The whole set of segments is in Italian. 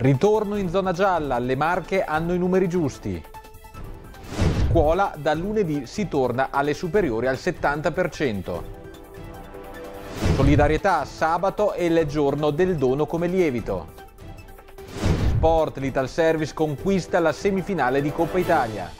Ritorno in zona gialla, le marche hanno i numeri giusti. Scuola, da lunedì si torna alle superiori al 70%. Solidarietà, sabato è il giorno del dono come lievito. Sport, l'Ital Service conquista la semifinale di Coppa Italia.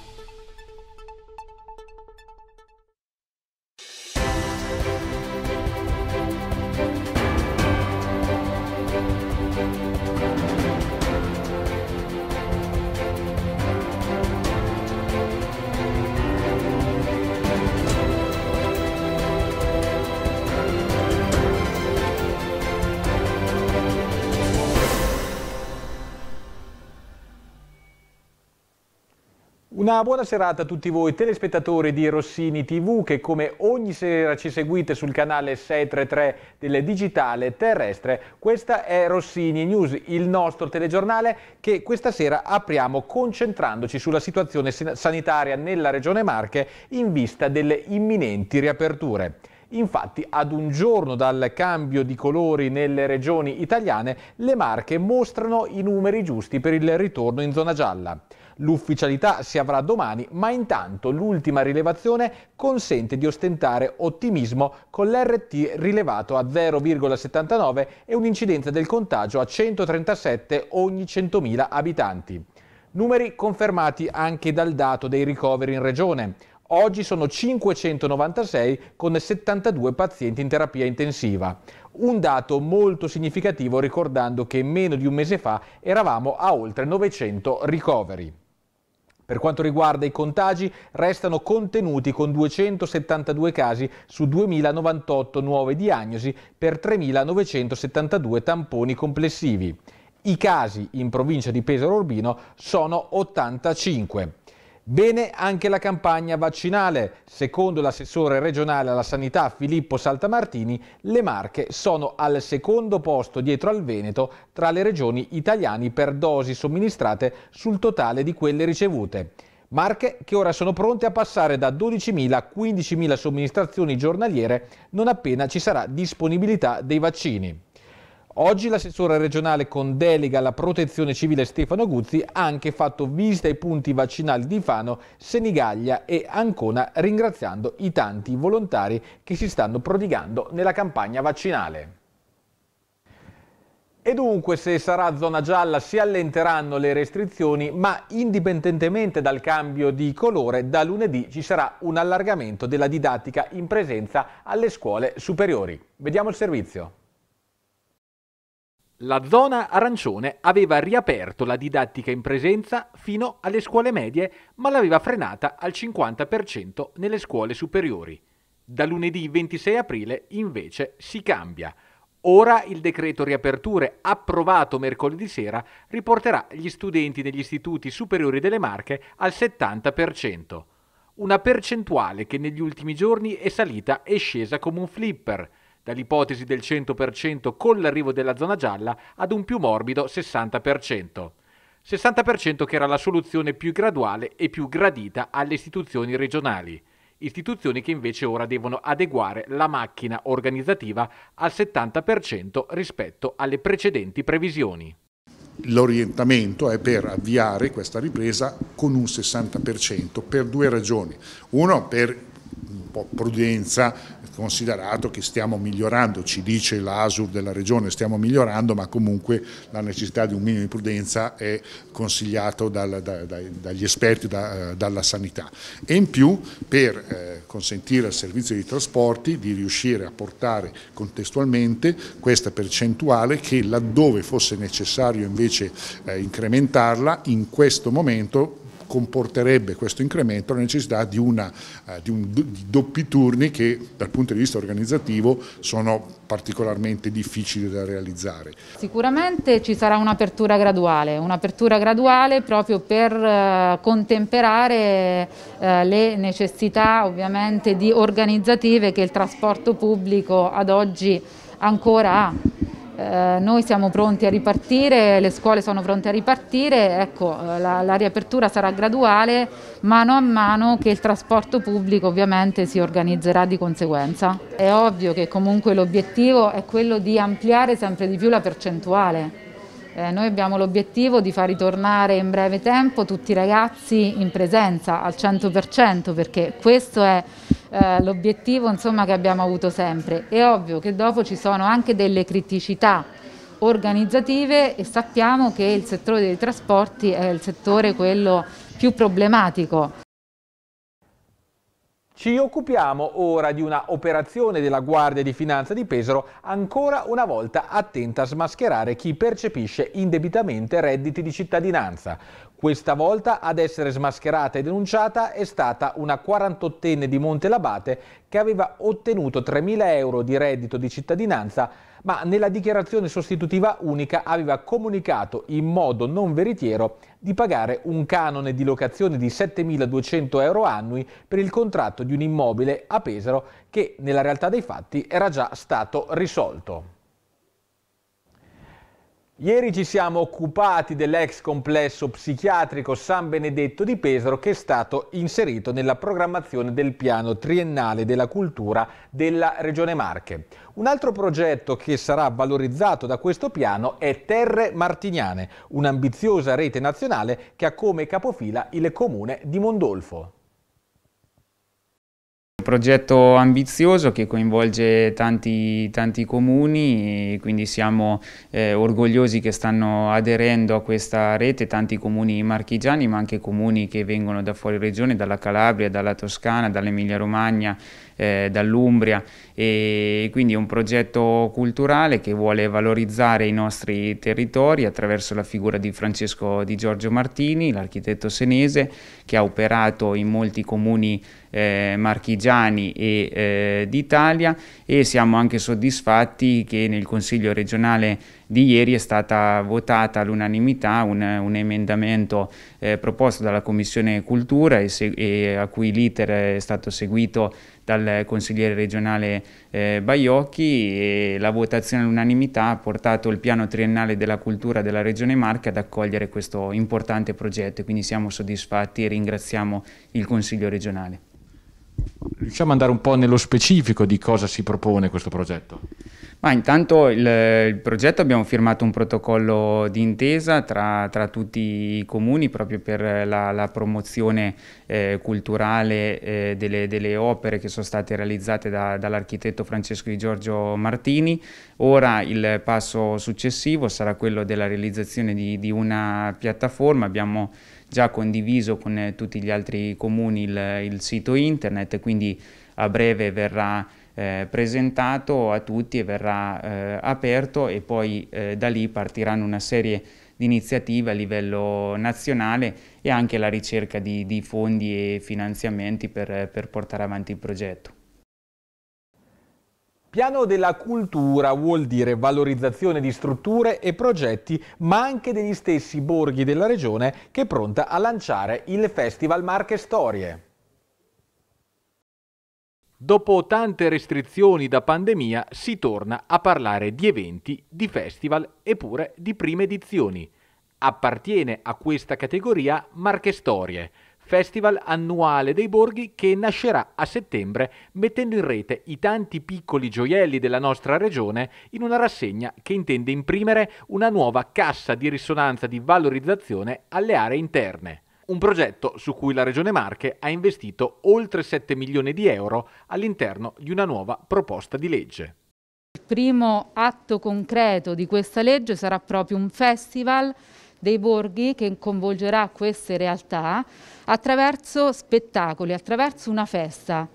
Una buona serata a tutti voi telespettatori di Rossini TV che come ogni sera ci seguite sul canale 633 del digitale terrestre. Questa è Rossini News, il nostro telegiornale che questa sera apriamo concentrandoci sulla situazione sanitaria nella regione Marche in vista delle imminenti riaperture. Infatti, ad un giorno dal cambio di colori nelle regioni italiane, le Marche mostrano i numeri giusti per il ritorno in zona gialla. L'ufficialità si avrà domani, ma intanto l'ultima rilevazione consente di ostentare ottimismo con l'RT rilevato a 0,79 e un'incidenza del contagio a 137 ogni 100.000 abitanti. Numeri confermati anche dal dato dei ricoveri in regione. Oggi sono 596 con 72 pazienti in terapia intensiva. Un dato molto significativo ricordando che meno di un mese fa eravamo a oltre 900 ricoveri. Per quanto riguarda i contagi, restano contenuti con 272 casi su 2.098 nuove diagnosi per 3.972 tamponi complessivi. I casi in provincia di Pesaro Urbino sono 85. Bene anche la campagna vaccinale. Secondo l'assessore regionale alla sanità Filippo Saltamartini, le Marche sono al secondo posto dietro al Veneto tra le regioni italiane per dosi somministrate sul totale di quelle ricevute. Marche che ora sono pronte a passare da 12.000 a 15.000 somministrazioni giornaliere non appena ci sarà disponibilità dei vaccini. Oggi l'assessore regionale con delega alla protezione civile Stefano Guzzi ha anche fatto visita ai punti vaccinali di Fano, Senigallia e Ancona ringraziando i tanti volontari che si stanno prodigando nella campagna vaccinale. E dunque se sarà zona gialla si allenteranno le restrizioni, ma indipendentemente dal cambio di colore, da lunedì ci sarà un allargamento della didattica in presenza alle scuole superiori. Vediamo il servizio. La zona arancione aveva riaperto la didattica in presenza fino alle scuole medie, ma l'aveva frenata al 50% nelle scuole superiori. Da lunedì 26 aprile invece si cambia. Ora il decreto riaperture approvato mercoledì sera riporterà gli studenti negli istituti superiori delle Marche al 70%, una percentuale che negli ultimi giorni è salita e scesa come un flipper dall'ipotesi del 100% con l'arrivo della zona gialla ad un più morbido 60%. 60% che era la soluzione più graduale e più gradita alle istituzioni regionali, istituzioni che invece ora devono adeguare la macchina organizzativa al 70% rispetto alle precedenti previsioni. L'orientamento è per avviare questa ripresa con un 60% per due ragioni. Uno, per po' prudenza, considerato che stiamo migliorando, ci dice l'ASUR della Regione, stiamo migliorando, ma comunque la necessità di un minimo di prudenza è consigliato dal, da, da, dagli esperti, da, eh, dalla sanità. E in più, per eh, consentire al servizio dei trasporti di riuscire a portare contestualmente questa percentuale che laddove fosse necessario invece eh, incrementarla, in questo momento comporterebbe questo incremento la necessità di, una, eh, di, un, di doppi turni che dal punto di vista organizzativo sono particolarmente difficili da realizzare. Sicuramente ci sarà un'apertura graduale, un'apertura graduale proprio per eh, contemperare eh, le necessità ovviamente di organizzative che il trasporto pubblico ad oggi ancora ha. Eh, noi siamo pronti a ripartire, le scuole sono pronte a ripartire, ecco, eh, la, la, riapertura sarà graduale mano a mano che il trasporto pubblico ovviamente si organizzerà di conseguenza. È ovvio che comunque l'obiettivo è quello di ampliare sempre di più la percentuale eh, noi abbiamo l'obiettivo di far ritornare in breve tempo tutti i ragazzi in presenza al 100% perché questo è eh, l'obiettivo che abbiamo avuto sempre. È ovvio che dopo ci sono anche delle criticità organizzative e sappiamo che il settore dei trasporti è il settore quello più problematico. Ci occupiamo ora di una operazione della Guardia di Finanza di Pesaro ancora una volta attenta a smascherare chi percepisce indebitamente redditi di cittadinanza. Questa volta ad essere smascherata e denunciata è stata una 48enne di Montelabate che aveva ottenuto 3.000 euro di reddito di cittadinanza ma nella dichiarazione sostitutiva unica aveva comunicato in modo non veritiero di pagare un canone di locazione di 7.200 euro annui per il contratto di un immobile a Pesaro che nella realtà dei fatti era già stato risolto. Ieri ci siamo occupati dell'ex complesso psichiatrico San Benedetto di Pesaro che è stato inserito nella programmazione del piano triennale della cultura della Regione Marche. Un altro progetto che sarà valorizzato da questo piano è Terre Martignane, un'ambiziosa rete nazionale che ha come capofila il comune di Mondolfo progetto ambizioso che coinvolge tanti, tanti comuni, quindi siamo eh, orgogliosi che stanno aderendo a questa rete tanti comuni marchigiani, ma anche comuni che vengono da fuori regione, dalla Calabria, dalla Toscana, dall'Emilia Romagna, eh, dall'Umbria e quindi è un progetto culturale che vuole valorizzare i nostri territori attraverso la figura di Francesco di Giorgio Martini, l'architetto senese che ha operato in molti comuni eh, marchigiani e eh, d'Italia e siamo anche soddisfatti che nel Consiglio regionale di ieri è stata votata all'unanimità un, un emendamento eh, proposto dalla Commissione Cultura e, se, e a cui l'iter è stato seguito dal consigliere regionale eh, Baiocchi e la votazione all'unanimità ha portato il piano triennale della cultura della Regione Marche ad accogliere questo importante progetto quindi siamo soddisfatti e ringraziamo il Consiglio regionale riusciamo ad andare un po' nello specifico di cosa si propone questo progetto? Ma intanto il, il progetto abbiamo firmato un protocollo di intesa tra, tra, tutti i comuni proprio per la, la promozione eh, culturale eh, delle, delle, opere che sono state realizzate da, dall'architetto Francesco Di Giorgio Martini. Ora il passo successivo sarà quello della realizzazione di, di una piattaforma. Abbiamo già condiviso con eh, tutti gli altri comuni il, il sito internet, quindi a breve verrà eh, presentato a tutti e verrà eh, aperto e poi eh, da lì partiranno una serie di iniziative a livello nazionale e anche la ricerca di, di fondi e finanziamenti per, per portare avanti il progetto. Piano della cultura vuol dire valorizzazione di strutture e progetti, ma anche degli stessi borghi della regione che è pronta a lanciare il Festival Marche Storie. Dopo tante restrizioni da pandemia si torna a parlare di eventi, di festival eppure di prime edizioni. Appartiene a questa categoria Marche Storie, festival annuale dei borghi che nascerà a settembre mettendo in rete i tanti piccoli gioielli della nostra regione in una rassegna che intende imprimere una nuova cassa di risonanza di valorizzazione alle aree interne un progetto su cui la Regione Marche ha investito oltre 7 milioni di euro all'interno di una nuova proposta di legge. Il primo atto concreto di questa legge sarà proprio un festival dei borghi che coinvolgerà queste realtà attraverso spettacoli, attraverso una festa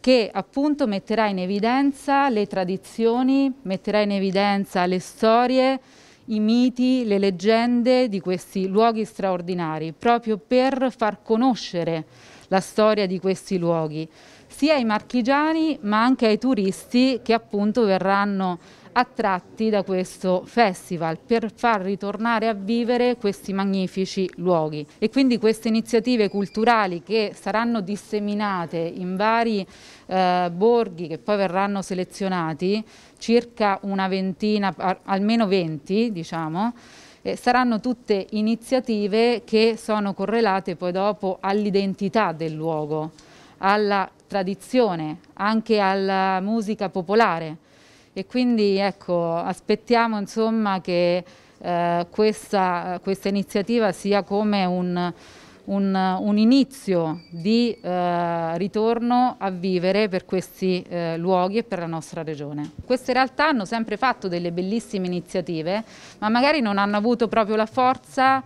che appunto metterà in evidenza le tradizioni, metterà in evidenza le storie, i miti, le leggende di questi luoghi straordinari, proprio per far conoscere la storia di questi luoghi, sia ai marchigiani ma anche ai turisti che appunto verranno attratti da questo festival per far ritornare a vivere questi magnifici luoghi e quindi queste iniziative culturali che saranno disseminate in vari eh, borghi che poi verranno selezionati, circa una ventina, almeno 20 diciamo, eh, saranno tutte iniziative che sono correlate poi dopo all'identità del luogo, alla tradizione, anche alla musica popolare e quindi ecco, aspettiamo insomma, che eh, questa, questa, iniziativa sia come un, un, un inizio di eh, ritorno a vivere per questi eh, luoghi e per la nostra regione. Queste realtà hanno sempre fatto delle bellissime iniziative, ma magari non hanno avuto proprio la forza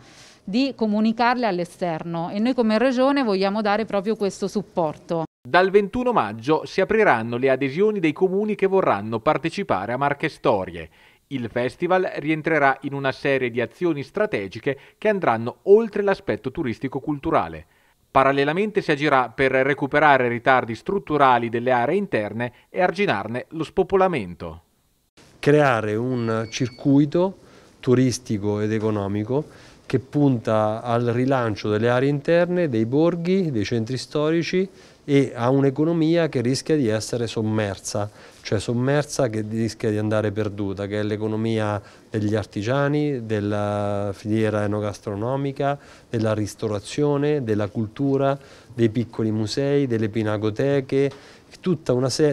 di comunicarle all'esterno e noi come regione vogliamo dare proprio questo supporto. Dal 21 maggio si apriranno le adesioni dei comuni che vorranno partecipare a Marche Storie. Il festival rientrerà in una serie di azioni strategiche che andranno oltre l'aspetto turistico-culturale. Parallelamente si agirà per recuperare ritardi strutturali delle aree interne e arginarne lo spopolamento. Creare un circuito turistico ed economico che punta al rilancio delle aree interne, dei borghi, dei centri storici, e a un'economia che rischia di essere sommersa, cioè sommersa che rischia di andare perduta, che è l'economia degli artigiani, della filiera enogastronomica, della ristorazione, della cultura, dei piccoli musei, delle pinacoteche,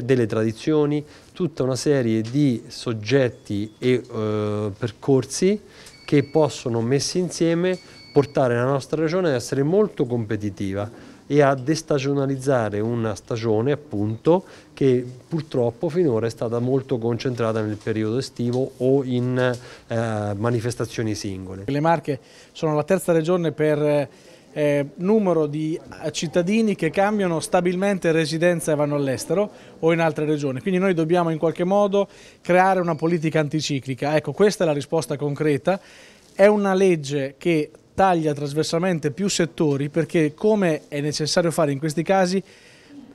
delle tradizioni, tutta una serie di soggetti e eh, percorsi che possono messi insieme portare la nostra regione ad essere molto competitiva e a destagionalizzare una stagione appunto che purtroppo finora è stata molto concentrata nel periodo estivo o in eh, manifestazioni singole. Le Marche sono la terza regione per eh, numero di cittadini che cambiano stabilmente residenza e vanno all'estero o in altre regioni. Quindi noi dobbiamo in qualche modo creare una politica anticiclica. Ecco, questa è la risposta concreta. È una legge che taglia trasversalmente più settori perché come è necessario fare in questi casi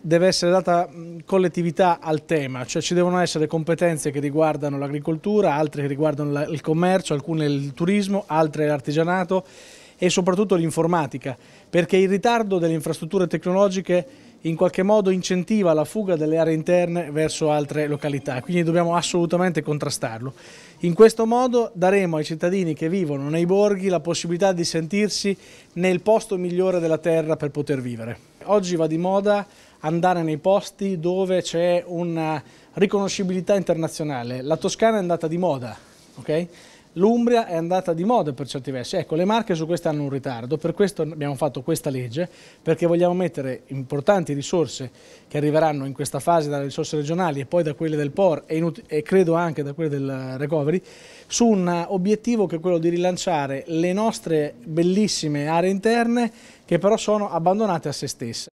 deve essere data collettività al tema, cioè ci devono essere competenze che riguardano l'agricoltura, altre che riguardano il commercio, alcune il turismo, altre l'artigianato e soprattutto l'informatica, perché il ritardo delle infrastrutture tecnologiche in qualche modo incentiva la fuga delle aree interne verso altre località, quindi dobbiamo assolutamente contrastarlo. In questo modo daremo ai cittadini che vivono nei borghi la possibilità di sentirsi nel posto migliore della terra per poter vivere. Oggi va di moda andare nei posti dove c'è una riconoscibilità internazionale. La Toscana è andata di moda, ok? l'Umbria è andata di moda per certi versi. Ecco, le Marche su questo hanno un ritardo, per questo abbiamo fatto questa legge, perché vogliamo mettere importanti risorse che arriveranno in questa fase dalle risorse regionali e poi da quelle del POR e, e credo anche da quelle del Recovery, su un obiettivo che è quello di rilanciare le nostre bellissime aree interne che però sono abbandonate a se stesse.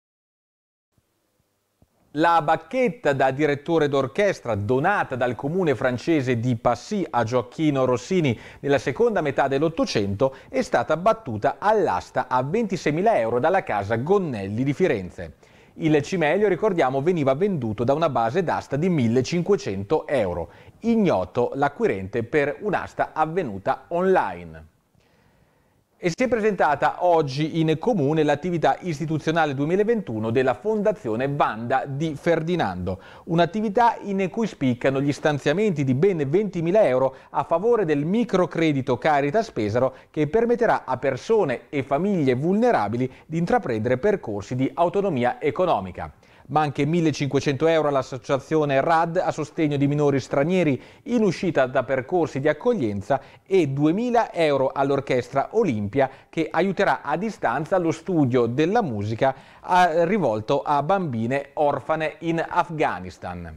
La bacchetta da direttore d'orchestra donata dal comune francese di Passy a Gioacchino Rossini nella seconda metà dell'Ottocento è stata battuta all'asta a 26.000 euro dalla casa Gonnelli di Firenze. Il cimelio, ricordiamo, veniva venduto da una base d'asta di 1.500 euro, ignoto l'acquirente per un'asta avvenuta online e si è presentata oggi in comune l'attività istituzionale 2021 della Fondazione Vanda di Ferdinando, un'attività in cui spiccano gli stanziamenti di ben 20.000 euro a favore del microcredito Caritas Pesaro che permetterà a persone e famiglie vulnerabili di intraprendere percorsi di autonomia economica ma anche 1.500 euro all'associazione RAD a sostegno di minori stranieri in uscita da percorsi di accoglienza e 2.000 euro all'orchestra Olimpia che aiuterà a distanza lo studio della musica eh, rivolto a bambine orfane in Afghanistan.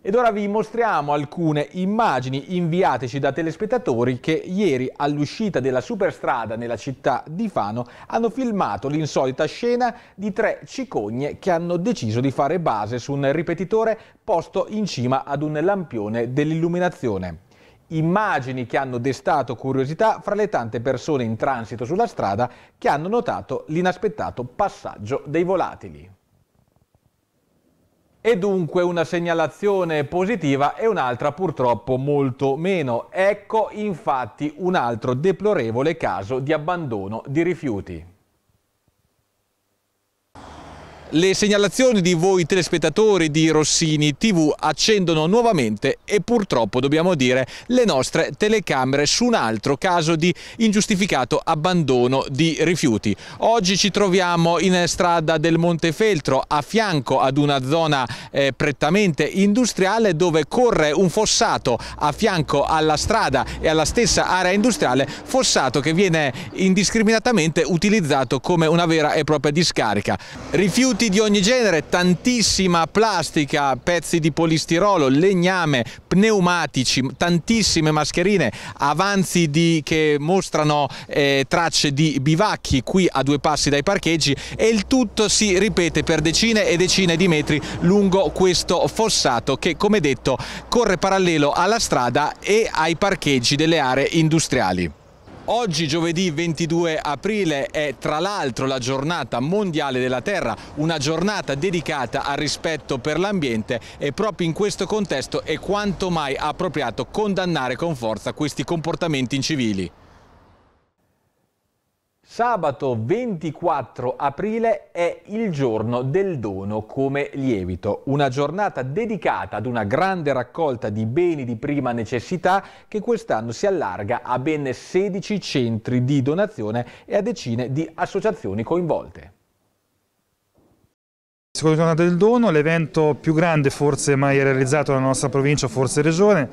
Ed ora vi mostriamo alcune immagini inviateci da telespettatori che ieri all'uscita della superstrada nella città di Fano hanno filmato l'insolita scena di tre cicogne che hanno deciso di fare base su un ripetitore posto in cima ad un lampione dell'illuminazione. Immagini che hanno destato curiosità fra le tante persone in transito sulla strada che hanno notato l'inaspettato passaggio dei volatili e dunque una segnalazione positiva e un'altra purtroppo molto meno. Ecco infatti un altro deplorevole caso di abbandono di rifiuti. Le segnalazioni di voi telespettatori di Rossini TV accendono nuovamente e purtroppo dobbiamo dire le nostre telecamere su un altro caso di ingiustificato abbandono di rifiuti. Oggi ci troviamo in strada del Montefeltro a fianco ad una zona eh, prettamente industriale dove corre un fossato a fianco alla strada e alla stessa area industriale, fossato che viene indiscriminatamente utilizzato come una vera e propria discarica. Rifiuti rifiuti di ogni genere, tantissima plastica, pezzi di polistirolo, legname, pneumatici, tantissime mascherine, avanzi di, che mostrano eh, tracce di bivacchi qui a due passi dai parcheggi e il tutto si ripete per decine e decine di metri lungo questo fossato che come detto corre parallelo alla strada e ai parcheggi delle aree industriali. Oggi giovedì 22 aprile è tra l'altro la giornata mondiale della terra, una giornata dedicata al rispetto per l'ambiente e proprio in questo contesto è quanto mai appropriato condannare con forza questi comportamenti incivili. Sabato 24 aprile è il giorno del dono come lievito, una giornata dedicata ad una grande raccolta di beni di prima necessità che quest'anno si allarga a ben 16 centri di donazione e a decine di associazioni coinvolte. Seconda giornata del dono, l'evento più grande forse mai realizzato nella nostra provincia, forse regione,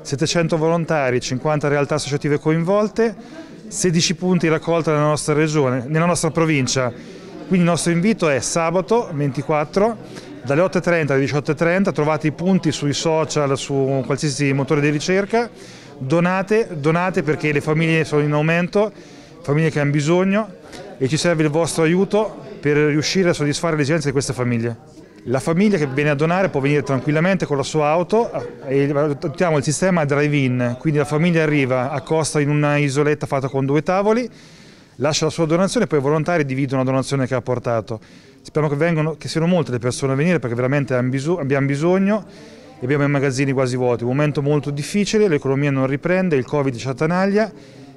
700 volontari, 50 realtà associative coinvolte, 16 punti raccolta nella nostra regione, nella nostra provincia. Quindi il nostro invito è sabato 24 dalle 8.30 alle 18.30, trovate i punti sui social, su qualsiasi motore di ricerca, donate, donate perché le famiglie sono in aumento, famiglie che hanno bisogno e ci serve il vostro aiuto per riuscire a soddisfare le esigenze di queste famiglie. La famiglia che viene a donare può venire tranquillamente con la sua auto eh, e adottiamo il sistema drive-in, quindi la famiglia arriva, accosta in una isoletta fatta con due tavoli, lascia la sua donazione e poi i volontari dividono la donazione che ha portato. Speriamo che, vengano, che siano molte le persone a venire perché veramente abbiamo bisogno e abbiamo i magazzini quasi vuoti. Un momento molto difficile, l'economia non riprende, il Covid ci attanaglia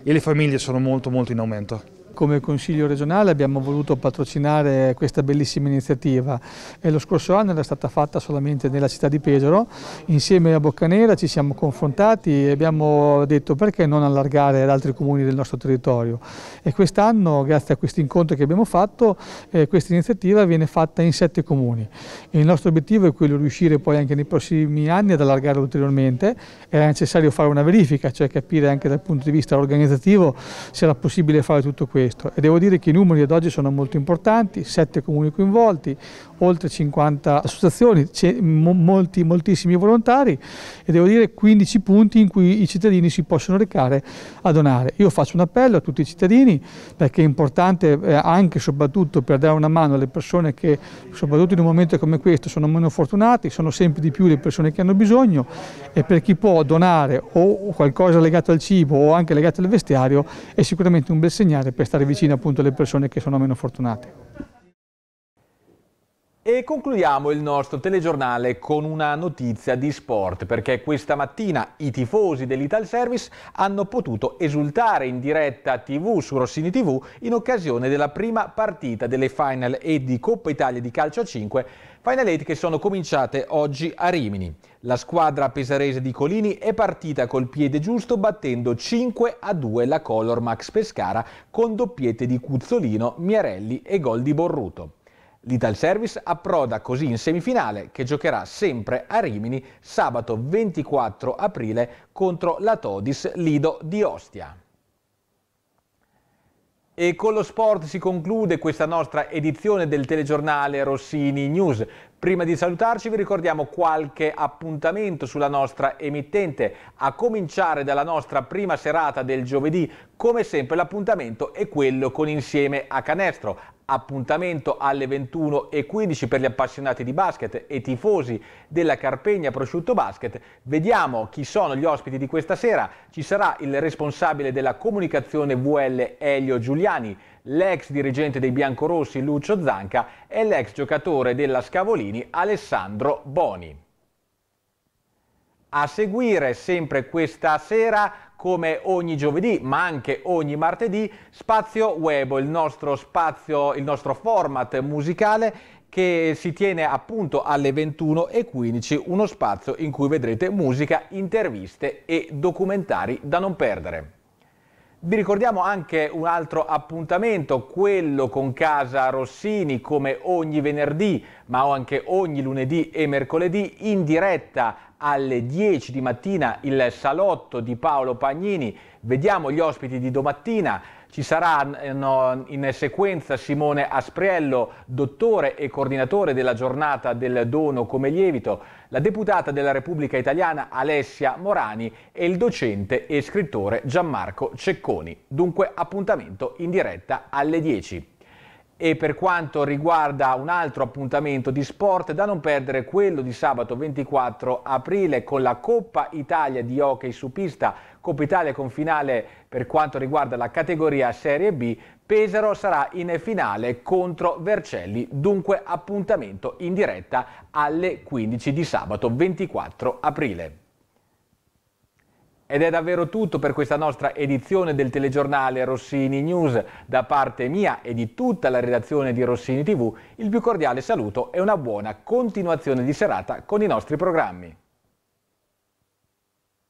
e le famiglie sono molto molto in aumento. Come Consiglio regionale abbiamo voluto patrocinare questa bellissima iniziativa e lo scorso anno era stata fatta solamente nella città di Pesaro. Insieme a Boccanera ci siamo confrontati e abbiamo detto perché non allargare ad altri comuni del nostro territorio. E quest'anno, grazie a questi incontri che abbiamo fatto, eh, questa iniziativa viene fatta in sette comuni. E il nostro obiettivo è quello di riuscire poi anche nei prossimi anni ad allargare ulteriormente. Era necessario fare una verifica, cioè capire anche dal punto di vista organizzativo se era possibile fare tutto questo questo e devo dire che i numeri ad oggi sono molto importanti, sette comuni coinvolti, oltre 50 associazioni, molti, moltissimi volontari e devo dire 15 punti in cui i cittadini si possono recare a donare. Io faccio un appello a tutti i cittadini perché è importante eh, anche e soprattutto per dare una mano alle persone che soprattutto in un momento come questo sono meno fortunati, sono sempre di più le persone che hanno bisogno e per chi può donare o qualcosa legato al cibo o anche legato al vestiario è sicuramente un bel segnale per stare vicino appunto alle persone che sono meno fortunate. E concludiamo il nostro telegiornale con una notizia di sport, perché questa mattina i tifosi dell'Ital Service hanno potuto esultare in diretta TV su Rossini TV in occasione della prima partita delle Final 8 di Coppa Italia di calcio a 5, Final 8 che sono cominciate oggi a Rimini. La squadra pesarese di Colini è partita col piede giusto battendo 5 a 2 la Color Max Pescara con doppiette di Cuzzolino, Miarelli e gol di Borruto. L'Ital Service approda così in semifinale che giocherà sempre a Rimini sabato 24 aprile contro la Todis Lido di Ostia. E con lo sport si conclude questa nostra edizione del telegiornale Rossini News. Prima di salutarci vi ricordiamo qualche appuntamento sulla nostra emittente, a cominciare dalla nostra prima serata del giovedì. Come sempre l'appuntamento è quello con Insieme a Canestro appuntamento alle 21.15 per gli appassionati di basket e tifosi della Carpegna Prosciutto Basket. Vediamo chi sono gli ospiti di questa sera. Ci sarà il responsabile della comunicazione VL Elio Giuliani, l'ex dirigente dei Biancorossi Lucio Zanca e l'ex giocatore della Scavolini Alessandro Boni. A seguire sempre questa sera come ogni giovedì ma anche ogni martedì, Spazio Webo, il nostro spazio, il nostro format musicale che si tiene appunto alle 21.15, uno spazio in cui vedrete musica, interviste e documentari da non perdere. Vi ricordiamo anche un altro appuntamento, quello con Casa Rossini, come ogni venerdì, ma anche ogni lunedì e mercoledì, in diretta alle 10 di mattina il salotto di Paolo Pagnini. Vediamo gli ospiti di domattina. Ci saranno eh, in sequenza Simone Aspriello, dottore e coordinatore della giornata del dono come lievito, la deputata della Repubblica Italiana Alessia Morani e il docente e scrittore Gianmarco Cecconi. Dunque appuntamento in diretta alle 10. E per quanto riguarda un altro appuntamento di sport, da non perdere quello di sabato 24 aprile con la Coppa Italia di hockey su pista Coppa Italia con finale per quanto riguarda la categoria Serie B, Pesaro sarà in finale contro Vercelli, dunque appuntamento in diretta alle 15 di sabato 24 aprile. Ed è davvero tutto per questa nostra edizione del telegiornale Rossini News. Da parte mia e di tutta la redazione di Rossini TV, il più cordiale saluto e una buona continuazione di serata con i nostri programmi.